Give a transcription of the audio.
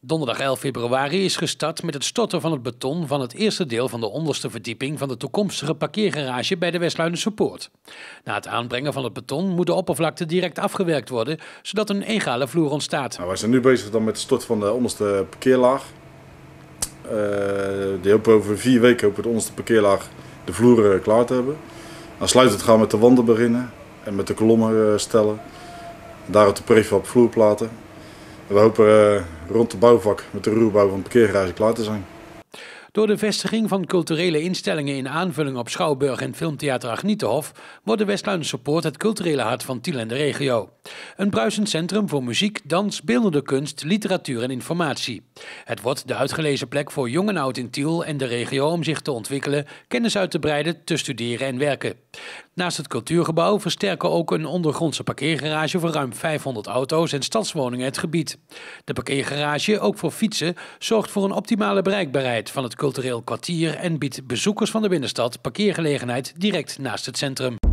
Donderdag 11 februari is gestart met het storten van het beton van het eerste deel van de onderste verdieping van de toekomstige parkeergarage bij de Westluidense Poort. Na het aanbrengen van het beton moet de oppervlakte direct afgewerkt worden, zodat een egale vloer ontstaat. Nou, wij zijn nu bezig dan met het storten van de onderste parkeerlaag. Uh, eh, die hopen over vier weken op we de onderste parkeerlaag de vloeren eh, klaar te hebben. Aansluitend gaan we met de wanden beginnen en met de kolommen eh, stellen. Daarop de prefab vloerplaten. We hopen eh, rond de bouwvak met de roerbouw van het parkeergarage klaar te zijn. Door de vestiging van culturele instellingen in aanvulling op Schouwburg en Filmtheater Agnietenhof wordt de Westluinse het culturele hart van Tiel en de regio. Een bruisend centrum voor muziek, dans, beeldende kunst, literatuur en informatie. Het wordt de uitgelezen plek voor jong en oud in Tiel en de regio om zich te ontwikkelen, kennis uit te breiden, te studeren en werken. Naast het cultuurgebouw versterken ook een ondergrondse parkeergarage voor ruim 500 auto's en stadswoningen het gebied. De parkeergarage, ook voor fietsen, zorgt voor een optimale bereikbaarheid van het cultureel kwartier en biedt bezoekers van de binnenstad parkeergelegenheid direct naast het centrum.